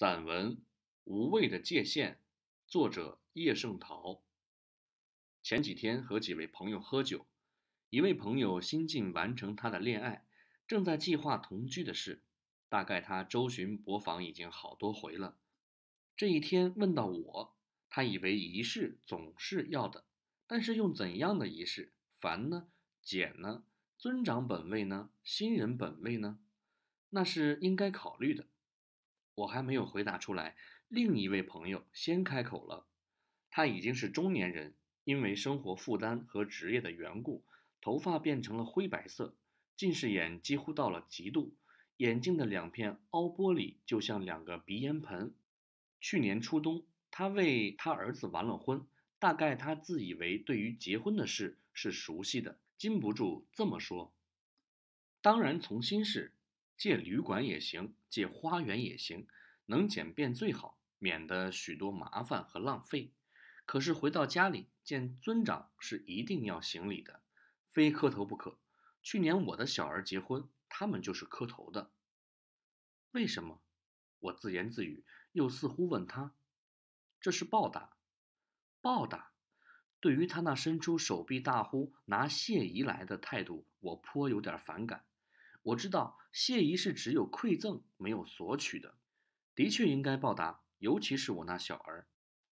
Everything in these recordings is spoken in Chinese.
散文《无谓的界限》，作者叶圣陶。前几天和几位朋友喝酒，一位朋友新近完成他的恋爱，正在计划同居的事。大概他周巡博访已经好多回了。这一天问到我，他以为仪式总是要的，但是用怎样的仪式？繁呢？简呢？尊长本位呢？新人本位呢？那是应该考虑的。我还没有回答出来，另一位朋友先开口了。他已经是中年人，因为生活负担和职业的缘故，头发变成了灰白色，近视眼几乎到了极度，眼镜的两片凹玻璃就像两个鼻烟盆。去年初冬，他为他儿子完了婚，大概他自以为对于结婚的事是熟悉的，禁不住这么说。当然从心事借旅馆也行，借花园也行，能简便最好，免得许多麻烦和浪费。可是回到家里见尊长是一定要行礼的，非磕头不可。去年我的小儿结婚，他们就是磕头的。为什么？我自言自语，又似乎问他：“这是报答？”报答？对于他那伸出手臂大呼“拿谢仪来的”态度，我颇有点反感。我知道谢仪是只有馈赠没有索取的，的确应该报答。尤其是我那小儿，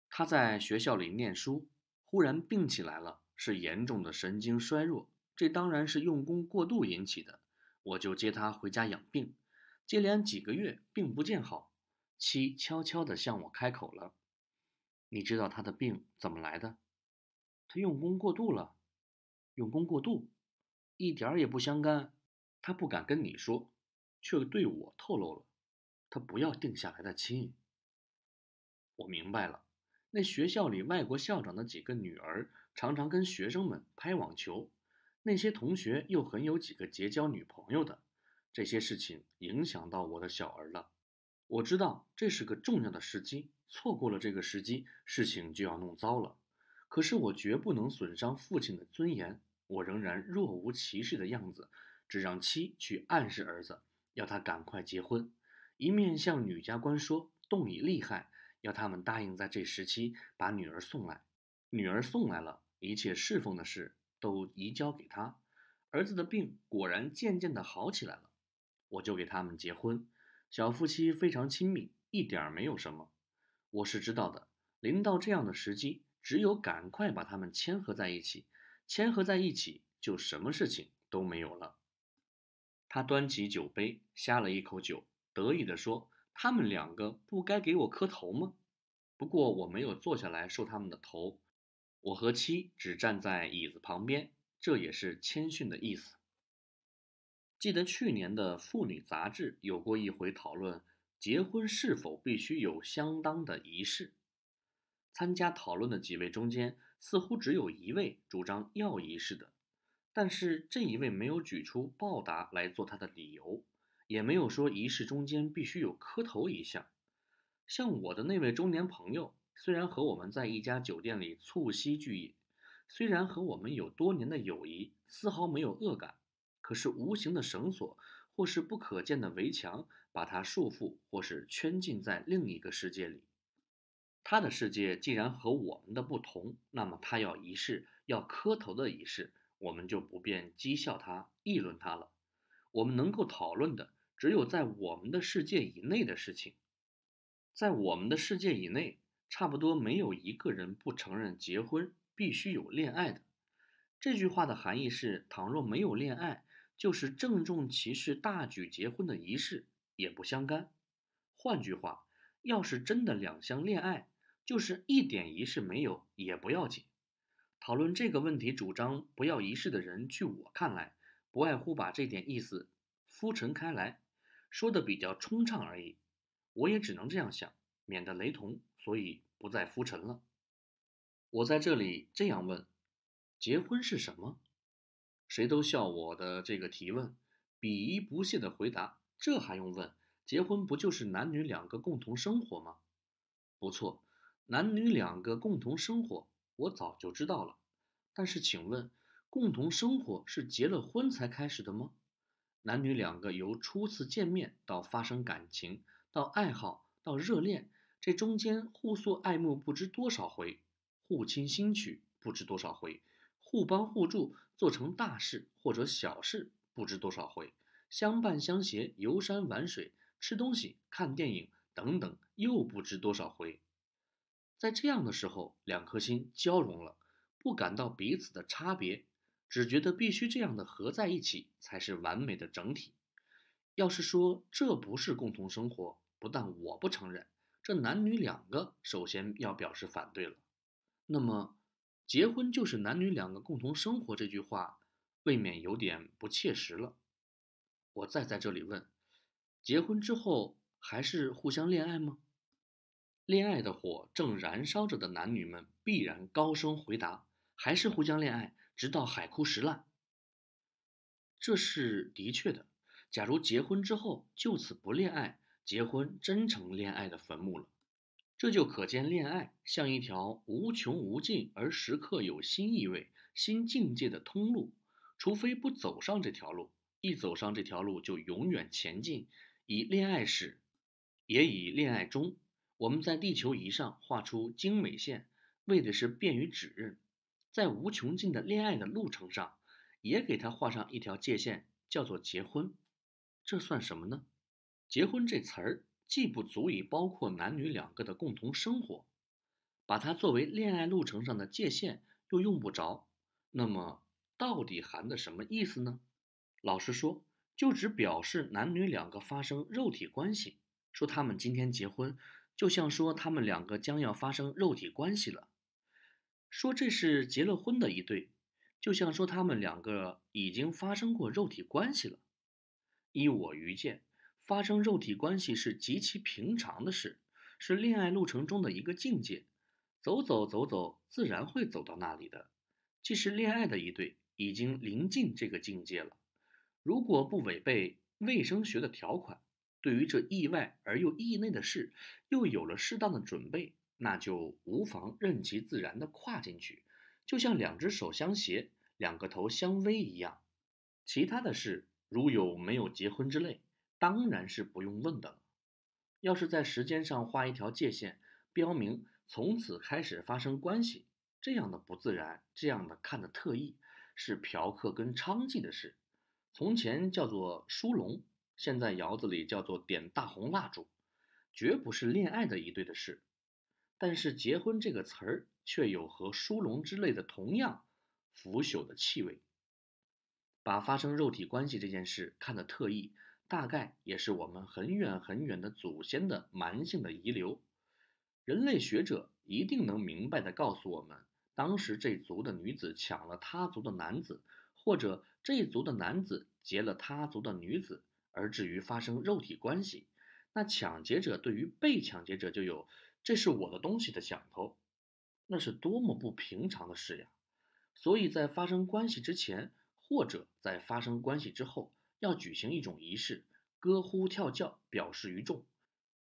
他在学校里念书，忽然病起来了，是严重的神经衰弱，这当然是用功过度引起的。我就接他回家养病，接连几个月病不见好，妻悄悄地向我开口了：“你知道他的病怎么来的？他用功过度了。用功过度，一点儿也不相干。”他不敢跟你说，却对我透露了他不要定下来的亲。我明白了，那学校里外国校长的几个女儿常常跟学生们拍网球，那些同学又很有几个结交女朋友的，这些事情影响到我的小儿了。我知道这是个重要的时机，错过了这个时机，事情就要弄糟了。可是我绝不能损伤父亲的尊严，我仍然若无其事的样子。是让妻去暗示儿子，要他赶快结婚；一面向女家官说动以厉害，要他们答应在这时期把女儿送来。女儿送来了，一切侍奉的事都移交给他。儿子的病果然渐渐的好起来了，我就给他们结婚。小夫妻非常亲密，一点没有什么。我是知道的。临到这样的时机，只有赶快把他们牵合在一起，牵合在一起，就什么事情都没有了。他端起酒杯，呷了一口酒，得意地说：“他们两个不该给我磕头吗？不过我没有坐下来受他们的头。我和妻只站在椅子旁边，这也是谦逊的意思。”记得去年的妇女杂志有过一回讨论，结婚是否必须有相当的仪式。参加讨论的几位中间，似乎只有一位主张要仪式的。但是这一位没有举出报答来做他的理由，也没有说仪式中间必须有磕头一项。像我的那位中年朋友，虽然和我们在一家酒店里促膝聚饮，虽然和我们有多年的友谊，丝毫没有恶感，可是无形的绳索或是不可见的围墙，把他束缚或是圈禁在另一个世界里。他的世界既然和我们的不同，那么他要仪式，要磕头的仪式。我们就不便讥笑他、议论他了。我们能够讨论的，只有在我们的世界以内的事情。在我们的世界以内，差不多没有一个人不承认结婚必须有恋爱的。这句话的含义是：倘若没有恋爱，就是郑重其事大举结婚的仪式也不相干。换句话，要是真的两相恋爱，就是一点仪式没有也不要紧。讨论这个问题，主张不要仪式的人，据我看来，不外乎把这点意思敷陈开来，说的比较通畅而已。我也只能这样想，免得雷同，所以不再敷陈了。我在这里这样问：结婚是什么？谁都笑我的这个提问，鄙夷不屑的回答：这还用问？结婚不就是男女两个共同生活吗？不错，男女两个共同生活。我早就知道了，但是请问，共同生活是结了婚才开始的吗？男女两个由初次见面到发生感情，到爱好，到热恋，这中间互诉爱慕不知多少回，互倾心曲不知多少回，互帮互助做成大事或者小事不知多少回，相伴相携游山玩水、吃东西、看电影等等又不知多少回。在这样的时候，两颗心交融了，不感到彼此的差别，只觉得必须这样的合在一起才是完美的整体。要是说这不是共同生活，不但我不承认，这男女两个首先要表示反对了。那么，结婚就是男女两个共同生活这句话，未免有点不切实了。我再在这里问：结婚之后还是互相恋爱吗？恋爱的火正燃烧着的男女们，必然高声回答：“还是互相恋爱，直到海枯石烂。”这是的确的。假如结婚之后就此不恋爱，结婚真成恋爱的坟墓了。这就可见，恋爱像一条无穷无尽而时刻有新意味、新境界的通路。除非不走上这条路，一走上这条路就永远前进。以恋爱史，也以恋爱中。我们在地球仪上画出经纬线，为的是便于指认。在无穷尽的恋爱的路程上，也给它画上一条界限，叫做结婚。这算什么呢？结婚这词儿既不足以包括男女两个的共同生活，把它作为恋爱路程上的界限又用不着。那么，到底含的什么意思呢？老实说，就只表示男女两个发生肉体关系。说他们今天结婚。就像说他们两个将要发生肉体关系了，说这是结了婚的一对，就像说他们两个已经发生过肉体关系了。依我愚见，发生肉体关系是极其平常的事，是恋爱路程中的一个境界，走走走走，自然会走到那里的。既是恋爱的一对，已经临近这个境界了，如果不违背卫生学的条款。对于这意外而又意内的事，又有了适当的准备，那就无妨任其自然的跨进去，就像两只手相携，两个头相偎一样。其他的事，如有没有结婚之类，当然是不用问的了。要是在时间上画一条界限，标明从此开始发生关系，这样的不自然，这样的看的特意，是嫖客跟娼妓的事，从前叫做殊荣。现在窑子里叫做点大红蜡烛，绝不是恋爱的一对的事。但是“结婚”这个词儿却有和“殊荣”之类的同样腐朽的气味。把发生肉体关系这件事看得特意，大概也是我们很远很远的祖先的蛮性的遗留。人类学者一定能明白地告诉我们，当时这族的女子抢了他族的男子，或者这族的男子劫了他族的女子。而至于发生肉体关系，那抢劫者对于被抢劫者就有“这是我的东西”的响头，那是多么不平常的事呀！所以在发生关系之前，或者在发生关系之后，要举行一种仪式，歌呼跳叫，表示于众：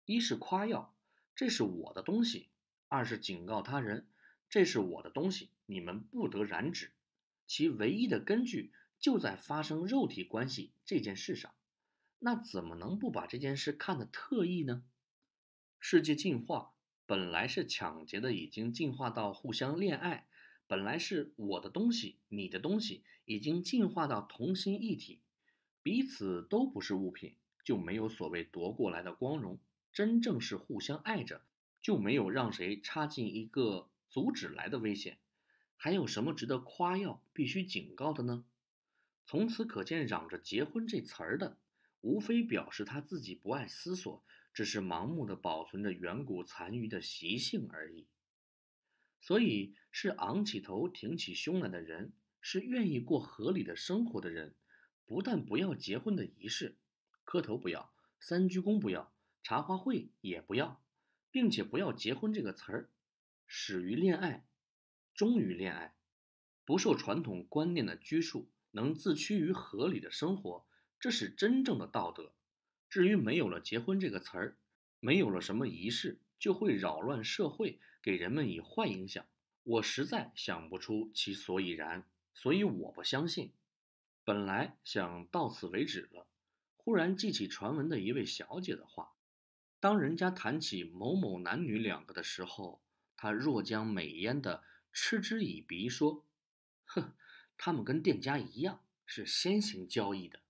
一是夸耀这是我的东西；二是警告他人这是我的东西，你们不得染指。其唯一的根据就在发生肉体关系这件事上。那怎么能不把这件事看得特意呢？世界进化本来是抢劫的，已经进化到互相恋爱。本来是我的东西，你的东西已经进化到同心一体，彼此都不是物品，就没有所谓夺过来的光荣。真正是互相爱着，就没有让谁插进一个阻止来的危险。还有什么值得夸耀、必须警告的呢？从此可见，嚷着结婚这词儿的。无非表示他自己不爱思索，只是盲目地保存着远古残余的习性而已。所以，是昂起头、挺起胸来的人，是愿意过合理的生活的人。不但不要结婚的仪式，磕头不要，三鞠躬不要，茶话会也不要，并且不要“结婚”这个词儿。始于恋爱，终于恋爱，不受传统观念的拘束，能自趋于合理的生活。这是真正的道德。至于没有了“结婚”这个词儿，没有了什么仪式，就会扰乱社会，给人们以坏影响。我实在想不出其所以然，所以我不相信。本来想到此为止了，忽然记起传闻的一位小姐的话：当人家谈起某某男女两个的时候，她若将美烟的嗤之以鼻，说：“哼，他们跟店家一样，是先行交易的。”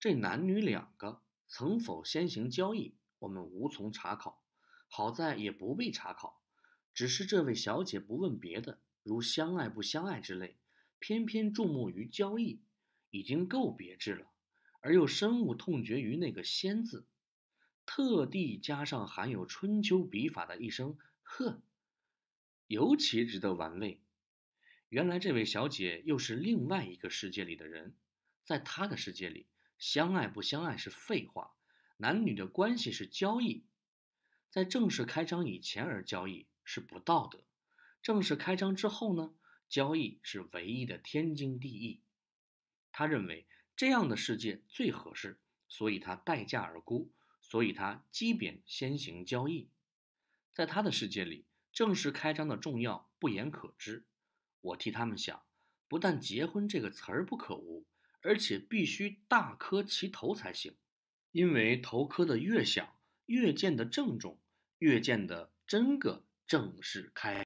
这男女两个曾否先行交易，我们无从查考。好在也不必查考。只是这位小姐不问别的，如相爱不相爱之类，偏偏注目于交易，已经够别致了。而又深恶痛绝于那个“仙”字，特地加上含有春秋笔法的一声“呵”，尤其值得玩味。原来这位小姐又是另外一个世界里的人，在她的世界里。相爱不相爱是废话，男女的关系是交易，在正式开张以前而交易是不道德，正式开张之后呢，交易是唯一的天经地义。他认为这样的世界最合适，所以他待价而沽，所以他基贬先行交易。在他的世界里，正式开张的重要不言可知。我替他们想，不但结婚这个词儿不可无。而且必须大磕齐头才行，因为头磕的越响，越见得正中，越见得真个正式开。